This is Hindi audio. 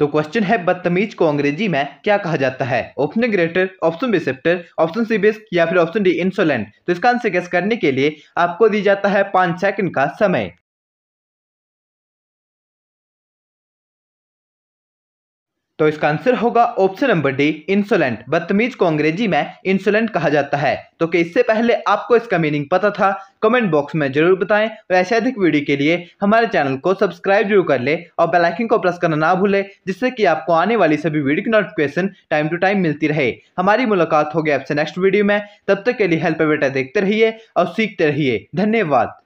तो क्वेश्चन है बदतमीज को अंग्रेजी में क्या कहा जाता है ऑप्शन ग्रेटर ऑप्शन बिसेप्टर ऑप्शन सी बेस्क या फिर ऑप्शन डी इंसोलेंट तो इसका आंसर गैस करने के लिए आपको दी जाता है पांच सेकंड का समय तो इसका आंसर होगा ऑप्शन नंबर डी इंसुलेंट बदतमीज को अंग्रेजी में इंसुलेंट कहा जाता है तो कि इससे पहले आपको इसका मीनिंग पता था कमेंट बॉक्स में जरूर बताएं और ऐसे अधिक वीडियो के लिए हमारे चैनल को सब्सक्राइब जरूर कर ले और बेल आइकन को प्रेस करना ना भूले जिससे कि आपको आने वाली सभी वीडियो की नोटिफिकेशन टाइम टू टाइम मिलती रहे हमारी मुलाकात होगी आपसे नेक्स्ट वीडियो में तब तक के लिए हेल्प बेटा देखते रहिए और सीखते रहिए धन्यवाद